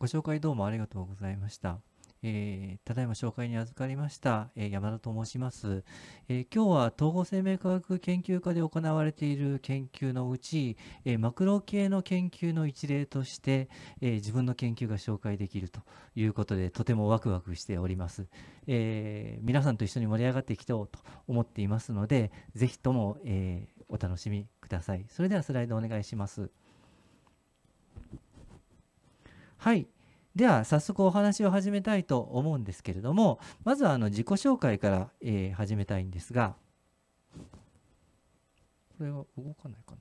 ご紹介どうもありがとうございました。えー、ただいま紹介に預かりました、えー、山田と申します、えー、今日は統合生命科学研究科で行われている研究のうち、えマクロ系の研究の一例として、え自分の研究が紹介できるということでとてもワクワクしております、え皆さんと一緒に盛り上がっていきたいと思っていますのでぜひとも、えお楽しみくださいそれではスライドお願いしますはいでは早速お話を始めたいと思うんですけれどもまずはあの自己紹介から、えー、始めたいんですがこれは動かないかな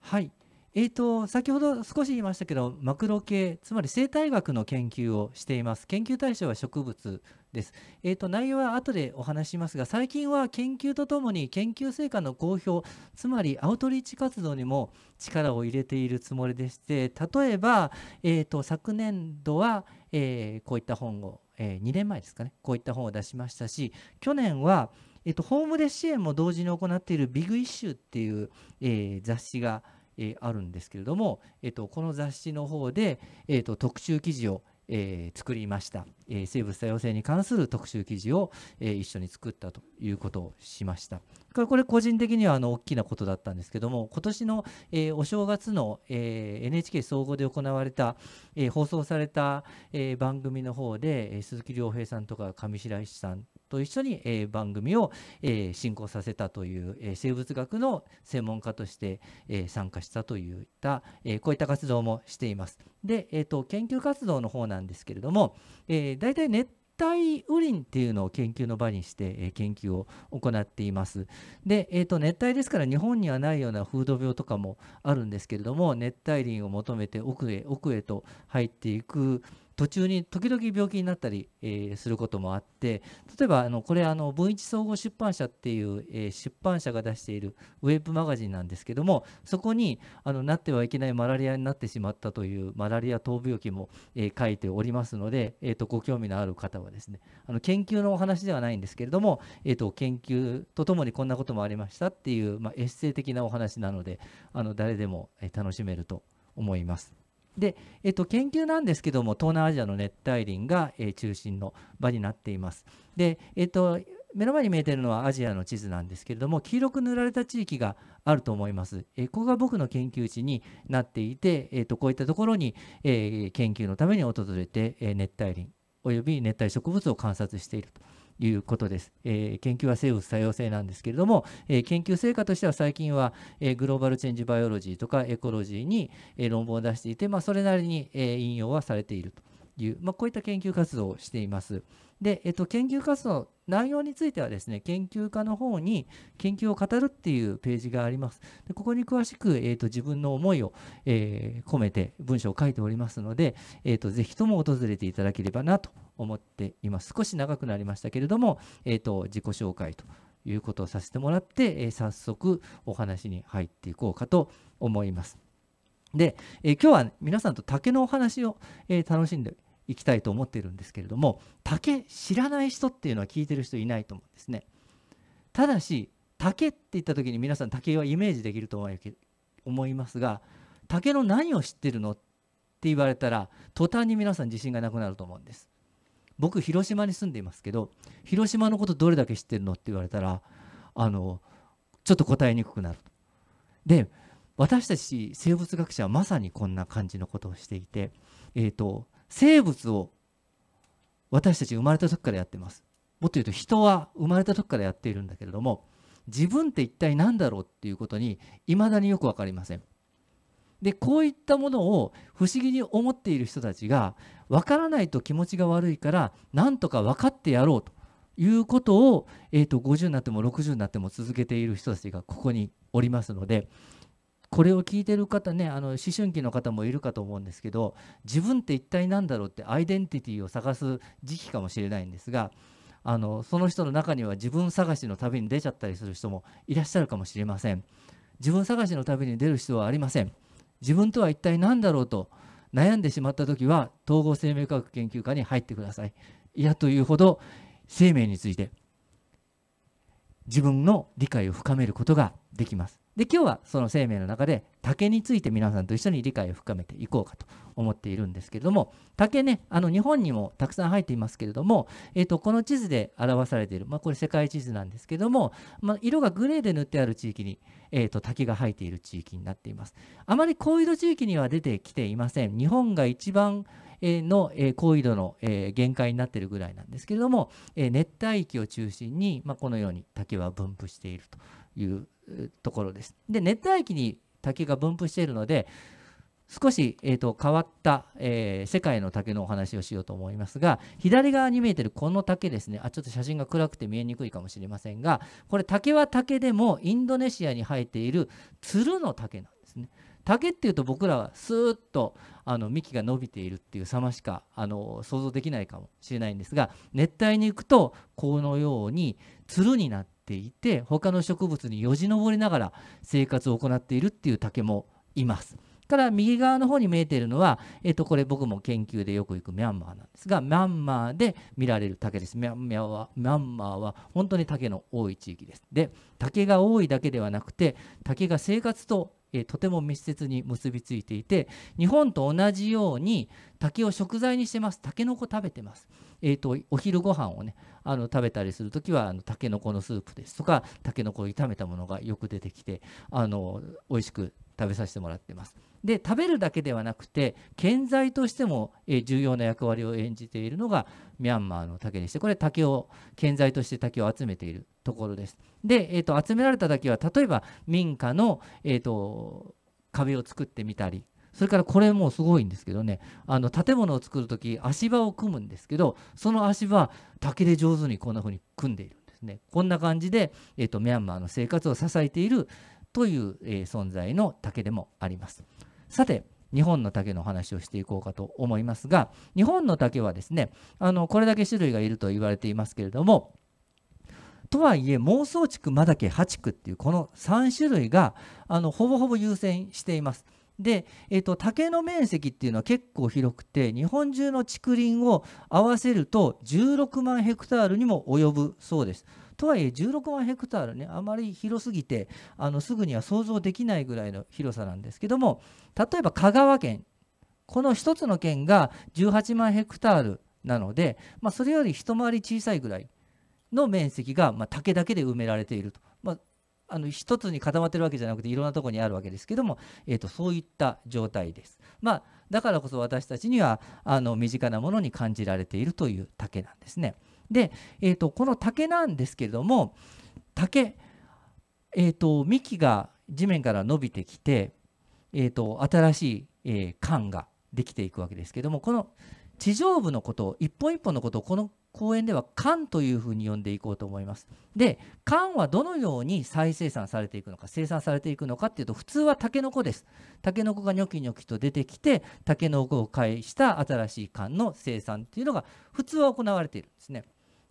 はいえーと先ほど少し言いましたけどマクロ系つまり生態学の研究をしています研究対象は植物です。えーと、内容は後でお話しますが最近は研究とともに研究成果の公表つまりアウトリーチ活動にも力を入れているつもりでして例えば、えーと、昨年度は、えー、こういった本を、えー、2年前ですかねこういった本を出しましたし去年は、えーと、ホームレス支援も同時に行っている「ビッグイッシュ」っていう、えー、雑誌が、えー、あるんですけれども、えー、とこの雑誌の方で、えー、と特集記事を、えー、作りました、えー、生物多様性に関する特集記事を、えー、一緒に作ったということをしましたからこれ個人的にはあの大きなことだったんですけども今年の、えお正月の、え NHK 総合で行われた、え放送された、え番組の方で、え鈴木亮平さんとか上白石さんと一緒に、えー、番組を、えー、進行させたという、えー、生物学の専門家として、えー、参加したといった、えー、こういった活動もしています。で、えーと、研究活動の方なんですけれども、えー、大体熱帯雨林っていうのを研究の場にして、え研究を行っています。で、えーと熱帯ですから日本にはないような風土病とかもあるんですけれども熱帯林を求めて奥へ奥へと入っていく途中に時々病気になったり、えー、することもあって例えばあのこれあの文一総合出版社っていう、えー、出版社が出しているウェブマガジンなんですけどもそこにあのなってはいけないマラリアになってしまったというマラリア闘病記も、えー、書いておりますので、えーと、ご興味のある方はですねあの研究のお話ではないんですけれども、えーと、と研究とともにこんなこともありましたっていう、まあ、エッセイ的なお話なのであの誰でも楽しめると思います。で、えっと、研究なんですけども東南アジアの熱帯林が、え中心の場になっています。で、えっと目の前に見えているのはアジアの地図なんですけれども黄色く塗られた地域があると思います。えここが僕の研究地になっていて、えー、とこういったところに、え研究のために訪れて、え熱帯林および熱帯植物を観察していると。いうことです。えー、研究は生物多様性なんですけれども、えー、研究成果としては最近は、えー、グローバルチェンジバイオロジーとかエコロジーに、え論文を出していて、まあ、それなりに、え引用はされていると。いう、まあ、こういった研究活動をしています。で、えっと、研究活動内容についてはですね、研究家の方に研究を語るっていうページがあります。でここに詳しく、えーと、自分の思いを、えー、込めて文章を書いておりますので、えーと、ぜひとも訪れていただければなと思っています。少し長くなりましたけれども、えーと、と自己紹介ということをさせてもらって、えー、早速お話に入っていこうかと思います。で、えー、今日は皆さんと竹のお話を、えー、楽しんでいきたいと思っているんですけれども竹知らない人っていうのは聞いてる人いないと思うんですねただし竹って言った時に皆さん竹はイメージできると思いますが竹の何を知ってるのって言われたら途端に皆さん自信がなくなると思うんです僕広島に住んでいますけど広島のことどれだけ知ってるのって言われたらあのちょっと答えにくくなるで私たち生物学者はまさにこんな感じのことをしていて、えーと生物を私たち生まれた時からやってますもっと言うと人は生まれた時からやっているんだけれども自分って一体何だろうっていうことにいまだによく分かりませんでこういったものを不思議に思っている人たちが分からないと気持ちが悪いからなんとか分かってやろうということを、えーと、と50になっても60になっても続けている人たちがここにおりますのでこれを聞いてる方ねあの思春期の方もいるかと思うんですけど自分って一体何だろうってアイデンティティを探す時期かもしれないんですがあのその人の中には自分探しの旅に出ちゃったりする人もいらっしゃるかもしれません自分探しの旅に出る必要はありません自分とは一体何だろうと悩んでしまった時は統合生命科学研究科に入ってくださいいやというほど生命について自分の理解を深めることができますで今日はその生命の中で竹について皆さんと一緒に理解を深めていこうかと思っているんですけれども竹ねあの日本にもたくさん生えていますけれども、えーと、この地図で表されている、まあ、これ世界地図なんですけれども、まあ、色がグレーで塗ってある地域に、えーと、と竹が生えている地域になっていますあまり高緯度地域には出てきていません日本が一番の高緯度の限界になっているぐらいなんですけれども熱帯域を中心に、まあ、このように竹は分布しているというところです。で熱帯域に竹が分布しているので少し、えーと、変わった、えー、世界の竹のお話をしようと思いますが左側に見えてるこの竹ですねあちょっと写真が暗くて見えにくいかもしれませんがこれ竹は竹でもインドネシアに生えているつるの竹なんですね。竹っていうと僕らはスーッとあの幹が伸びているっていう様しかあの想像できないかもしれないんですが熱帯に行くとこのようにつるになってていて他の植物によじ登りながら生活を行っているっていう竹もいます。から右側の方に見えているのは、えっと、これ僕も研究でよく行くミャンマーなんですがミャンマーで見られる竹ですミャンマーはミャンマーは本当に竹の多い地域ですで竹が多いだけではなくて竹が生活とえとても密接に結びついていて日本と同じように竹を食材にしてますタケノコ食べてます、えーと、お昼ご飯をねあの食べたりする時はあのタケノコのスープですとかタケノコを炒めたものがよく出てきてあの美味しく食べさせてもらってますで食べるだけではなくて建材としても、え重要な役割を演じているのがミャンマーの竹でしてこれ竹を建材として竹を集めているところです。で、えーと、集められた竹は例えば民家の、えーと、壁を作ってみたりそれからこれもすごいんですけどねあの建物を作る時足場を組むんですけどその足場竹で上手にこんな風に組んでいるんですね。こんな感じで、えーと、とミャンマーの生活を支えているという、えー、存在の竹でもあります。さて日本の竹の話をしていこうかと思いますが日本の竹はですねあのこれだけ種類がいると言われていますけれどもとはいえ妄想竹真竹、ケ竹チっていうこの3種類があのほぼほぼ優先しています。で、えっと竹の面積っていうのは結構広くて日本中の竹林を合わせると16万ヘクタールにも及ぶそうです。とはいえ16万ヘクタールねあまり広すぎてあのすぐには想像できないぐらいの広さなんですけども例えば香川県この1つの県が18万ヘクタールなので、まあ、それより一回り小さいぐらいの面積が、まあ、竹だけで埋められていると、まあ、あの一つに固まってるわけじゃなくていろんなとこにあるわけですけども、えーと、とそういった状態です。まあ、だからこそ私たちにはあの身近なものに感じられているという竹なんですね。で、えーと、この竹なんですけれども竹、えーと、幹が地面から伸びてきて、えーと、新しい、えー、管ができていくわけですけどもこの地上部のことを一本一本のことをこの公園では管というふうに呼んでいこうと思います。で管はどのように再生産されていくのか生産されていくのかっていうと普通はタケノコです。タケノコがニョキニョキと出てきてタケノコを介した新しい管の生産っていうのが普通は行われているんですね。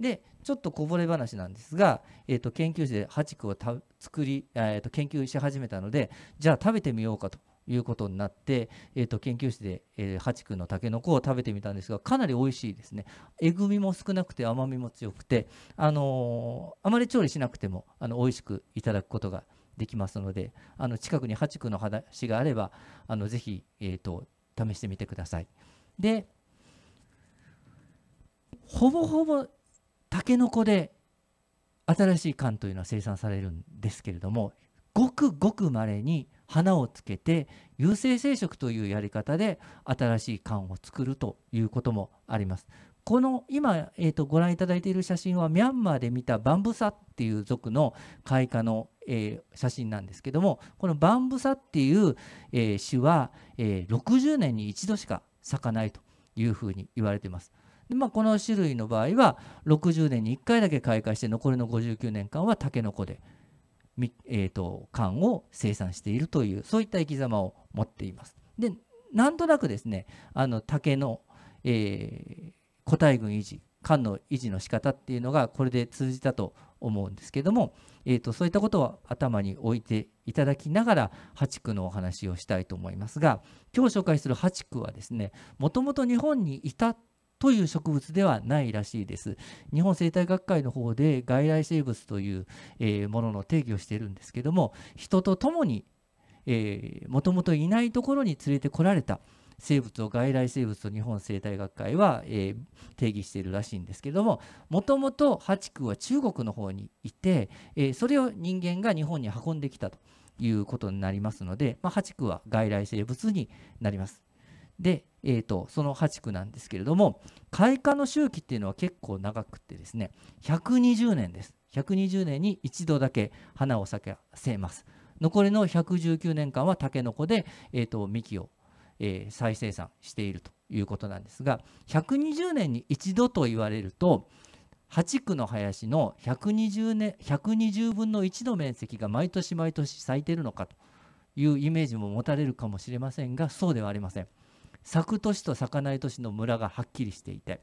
でちょっとこぼれ話なんですが、えー、と研究室でチクをた作り、えー、と研究し始めたのでじゃあ食べてみようかということになって、えー、と研究室で、えー、8のたけのこを食べてみたんですがかなり美味しいですねえぐみも少なくて甘みも強くて、あのー、あまり調理しなくてもあの美味しくいただくことができますのであの近くにチクの話があればあのぜひ、えーと試してみてください。でほぼほぼタケノコで新しい缶というのは生産されるんですけれどもごくごくまれに花をつけて有性生殖というやり方で新しい缶を作るということもあります。この今、えー、とご覧いただいている写真はミャンマーで見たバンブサっていう族の開花の、えー、写真なんですけどもこのバンブサっていう、えー、種は、えー、60年に一度しか咲かないというふうに言われています。まあ、この種類の場合は60年に1回だけ開花して残りの59年間はタケノコで、えーと、缶を生産しているというそういった生き様を持っています。でなんとなくですねあの竹の、えー、個体群維持缶の維持の仕方っていうのがこれで通じたと思うんですけども、えーと、そういったことを頭に置いていただきながら8区のお話をしたいと思いますが今日紹介する8区はですねもともと日本にいたという植物ではないらしいです。日本生態学会の方で外来生物という、えものの定義をしているんですけども人と共にもともといないところに連れてこられた生物を外来生物と日本生態学会は、え定義しているらしいんですけどももともとハチクは中国の方にいて、えそれを人間が日本に運んできたということになりますので、まあ、ハチクは外来生物になります。で、えーと、その8区なんですけれども開花の周期っていうのは結構長くてですね120年です120年に一度だけ花を咲かせます残りの119年間はタケノコで、えーと、幹を、えー、再生産しているということなんですが120年に一度と言われると8区の林の 120, 年120分の1の面積が毎年毎年咲いているのかというイメージも持たれるかもしれませんがそうではありません。咲く年と咲かない年の村がはっきりしていて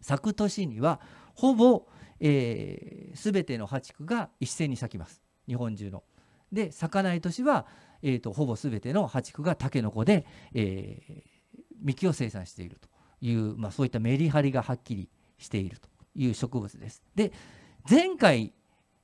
咲く年にはほぼ、えー、全ての破区が一斉に咲きます日本中の。で咲かない年は、えーと、ほぼ全ての破区がタケノコで、えー、幹を生産しているという、まあ、そういったメリハリがはっきりしているという植物です。で前回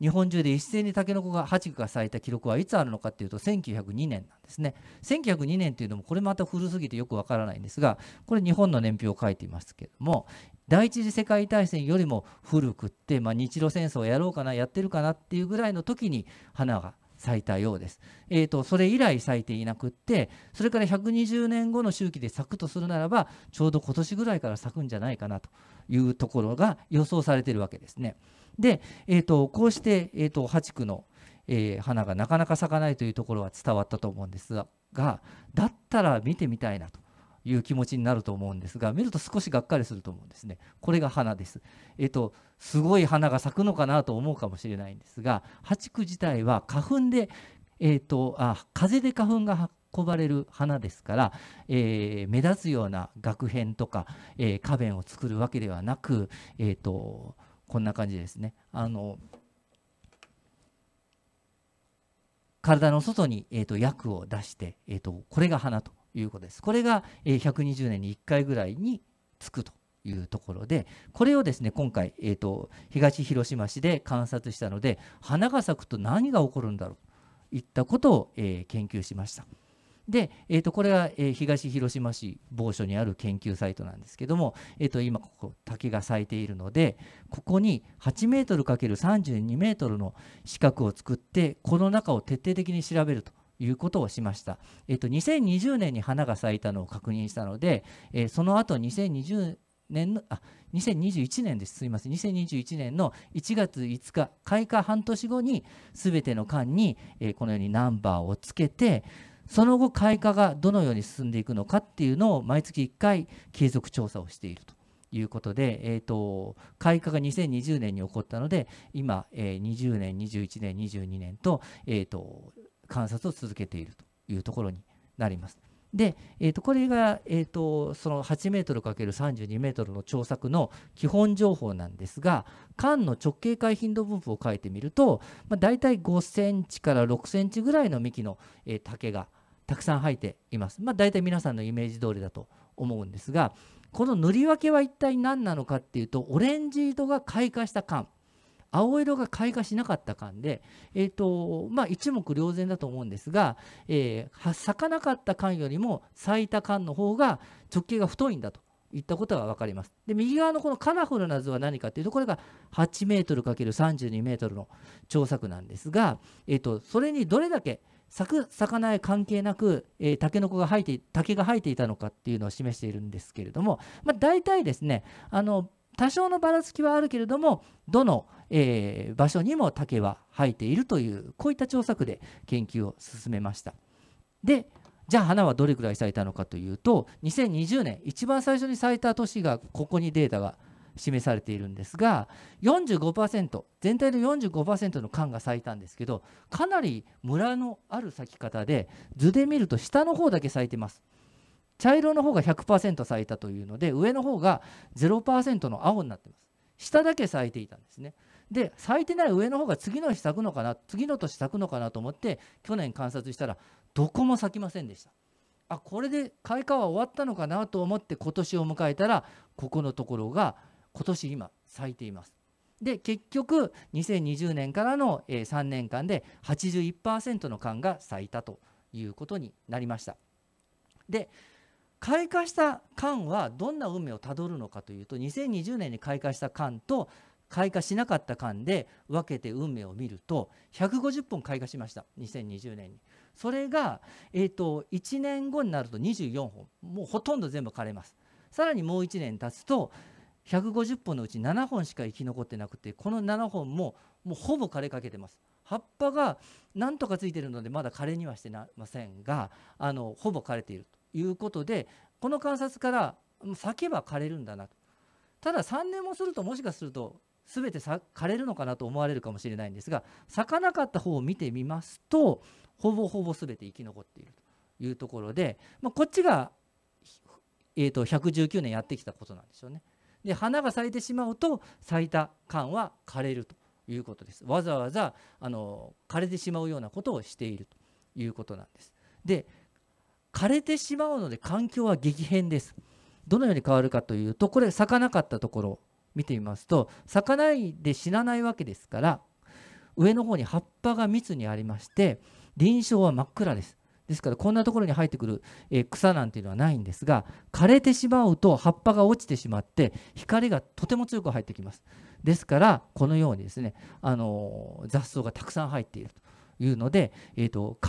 日本中で一斉にタケノコが8区が咲いた記録はいつあるのかっていうと1902年なんですね1902年っていうのもこれまた古すぎてよくわからないんですがこれ日本の年表を書いていますけれども第一次世界大戦よりも古くって、まあ、日露戦争やろうかなやってるかなっていうぐらいの時に花が咲いたようです、えーとそれ以来咲いていなくってそれから120年後の周期で咲くとするならばちょうど今年ぐらいから咲くんじゃないかなというところが予想されてるわけですね。で、えーと、こうして、えーと、と8区の、えー、花がなかなか咲かないというところは伝わったと思うんですががだったら見てみたいなという気持ちになると思うんですが見ると少しがっかりすると思うんですねこれが花です、えーと、すごい花が咲くのかなと思うかもしれないんですが8区自体は花粉で、えー、とあ風で花粉が運ばれる花ですから、えー、目立つような額片とか、えー、花弁を作るわけではなく、えーとこんな感じですね。あの体の外に、えーと、薬を出して、えーと、これが花ということです。これが、えー、120年に1回ぐらいにつくというところでこれをですね今回、えーと、東広島市で観察したので花が咲くと何が起こるんだろうといったことを、えー、研究しました。で、えー、とこれは、え東広島市某所にある研究サイトなんですけども、えー、と今ここ竹が咲いているのでここに8メートル ×32 メートルの四角を作ってこの中を徹底的に調べるということをしました。えっと、2020年に花が咲いたのを確認したので、えー、その後2020年のあ2021年ですすみません2021年の1月5日開花半年後に全ての間に、えー、このようにナンバーをつけてその後開花がどのように進んでいくのかっていうのを毎月1回継続調査をしているということで、えーと、開花が2020年に起こったので今、えー、20年21年22年と,、えーと、と観察を続けているというところになります。で、えー、とこれが、えー、とその 8m×32m の調査区の基本情報なんですが管の直径回頻度分布を書いてみると、まあ、大体5センチから6センチぐらいの幹の、えー、竹がたくさん入っています。まあ、大体皆さんのイメージ通りだと思うんですがこの塗り分けは一体何なのかっていうとオレンジ色が開花した缶青色が開花しなかった缶で、えーとまあ、一目瞭然だと思うんですが、えー、咲かなかった缶よりも咲いた缶の方が直径が太いんだといったことが分かります。で右側のこのカラフルな図は何かというとこれが8 m × 3 2 m の調査区なんですが、えとそれにどれだけ咲く咲かない関係なく、えー、タケノコが生えて竹が生えていたのかっていうのを示しているんですけれども、まあ、大体ですねあの多少のばらつきはあるけれどもどの、えー、場所にも竹は生えているというこういった調査区で研究を進めました。でじゃあ花はどれくらい咲いたのかというと2020年一番最初に咲いた年がここにデータが示されているんですが45%全体の45%の缶が咲いたんですけどかなりムラのある咲き方で図で見ると下の方だけ咲いてます。茶色の方が100%咲いたというので上の方が0%の青になってます下だけ咲いていたんですねで咲いてない上の方が次の日咲くのかな次の年咲くのかなと思って去年観察したらどこも咲きませんでしたあこれで開花は終わったのかなと思って今年を迎えたらここのところが今年今咲いています。で結局2020年からの3年間で81%の缶が咲いたということになりました。で開花した缶はどんな運命をたどるのかというと2020年に開花した缶と開花しなかった間で分けて運命を見ると150本開花しました2020年にそれが、えーと1年後になると24本もうほとんど全部枯れますさらにもう1年経つと150本のうち7本しか生き残ってなくてこの7本ももうほぼ枯れかけてます葉っぱがなんとかついてるのでまだ枯れにはしてなませんがあのほぼ枯れているということでこの観察から咲けば枯れるんだなとただ3年もするともしかすると全て枯れるのかなと思われるかもしれないんですが咲かなかった方を見てみますとほぼほぼ全て生き残っているというところで、まあ、こっちが、えー、と119年やってきたことなんでしょうね。で花が咲いてしまうと咲いた缶は枯れるということですわざわざあの枯れてしまうようなことをしているということなんですで枯れてしまうので環境は激変ですどのように変わるかというとこれ咲かなかったところ見てみますと咲かないで死なないわけですから上の方に葉っぱが密にありまして臨床は真っ暗ですですからこんなところに生えてくる、え草なんていうのはないんですが枯れてしまうと葉っぱが落ちてしまって光がとても強く入ってきますですからこのようにですね、あの雑草がたくさん入っているというので、えーと、と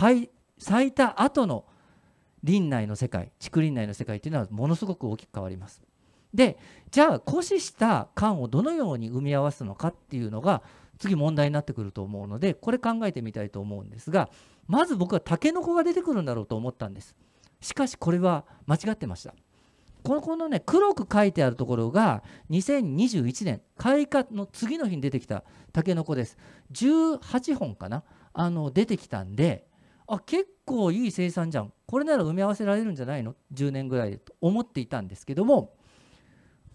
咲いた後の林内の世界竹林内の世界というのはものすごく大きく変わります。でじゃあ枯死した缶をどのように埋め合わすのかっていうのが次問題になってくると思うのでこれ考えてみたいと思うんですがまず僕はタケノコが出てくるんだろうと思ったんですしかしこれは間違ってましたここのね黒く書いてあるところが2021年開花の次の日に出てきたタケノコです18本かなあの出てきたんであ結構いい生産じゃんこれなら埋め合わせられるんじゃないの10年ぐらいでと思っていたんですけども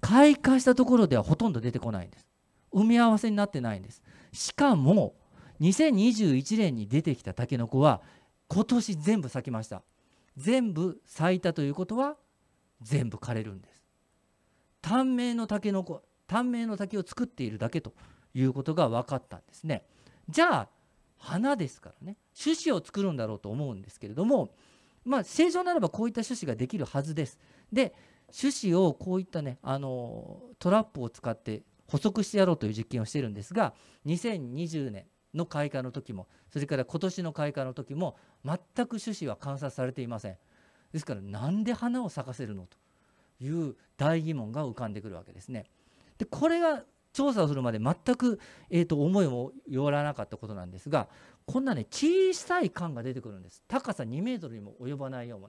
開花したところではほとんど出てこないんです埋め合わせになってないんですしかも2021年に出てきたタケノコは今年全部咲きました全部咲いたということは全部枯れるんです短命のタケノコ短命の竹を作っているだけということが分かったんですねじゃあ花ですからね種子を作るんだろうと思うんですけれどもまあ正常ならばこういった種子ができるはずですで種子をこういったねあのトラップを使って補足してやろうという実験をしているんですが2020年の開花の時もそれから今年の開花の時も全く種子は観察されていませんですからなんで花を咲かせるのという大疑問が浮かんでくるわけですねでこれが調査をするまで全く、えーと、と思いもよらなかったことなんですがこんなね小さい缶が出てくるんです高さ2メートルにも及ばないような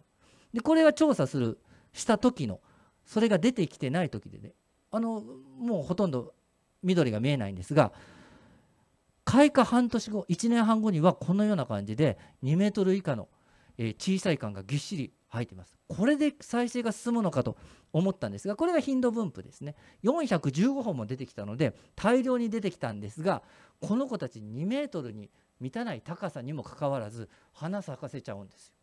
でこれは調査するした時のそれが出てきてない時でねあのもうほとんど緑が見えないんですが開花半年後1年半後にはこのような感じで2メートル以下の、え小さい管がぎっしり生えてますこれで再生が進むのかと思ったんですがこれが頻度分布ですね415本も出てきたので大量に出てきたんですがこの子たち2メートルに満たない高さにもかかわらず花咲かせちゃうんですよ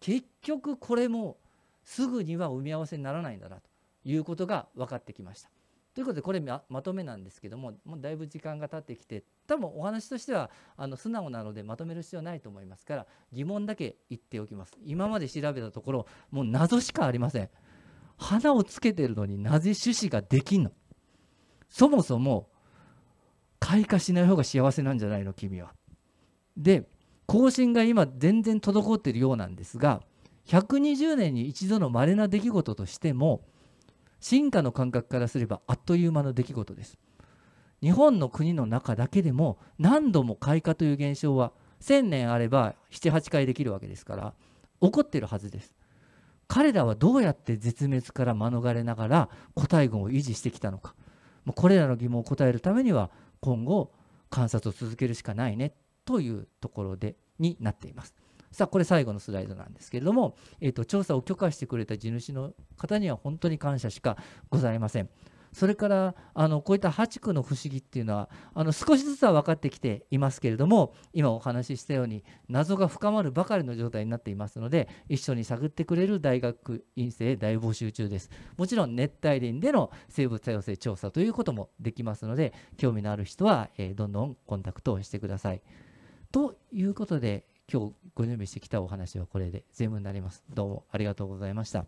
結局これもすぐには埋め合わせにならないんだなということが分かってきました。ということでこれまとめなんですけどももうだいぶ時間が経ってきて多分お話としてはあの素直なのでまとめる必要ないと思いますから疑問だけ言っておきます今まで調べたところもう謎しかありません花をつけてるのになぜ種子ができんのそもそも開花しない方が幸せなんじゃないの君はで更新が今全然滞っているようなんですが120年に一度の稀な出来事としても進化の感覚からすればあっという間の出来事です日本の国の中だけでも何度も開花という現象は1000年あれば78回できるわけですから起こってるはずです彼らはどうやって絶滅から免れながら個体群を維持してきたのかこれらの疑問を答えるためには今後観察を続けるしかないねというところでになっていますさあ、これ最後のスライドなんですけれども、えーと、調査を許可してくれた地主の方には本当に感謝しかございません。それからあのこういった8区の不思議っていうのはあの少しずつは分かってきていますけれども今お話ししたように謎が深まるばかりの状態になっていますので一緒に探ってくれる大学院生大募集中ですもちろん熱帯林での生物多様性調査ということもできますので興味のある人は、えー、どんどんコンタクトをしてくださいということで今日ご準備してきたお話はこれで全部になります。どうもありがとうございました。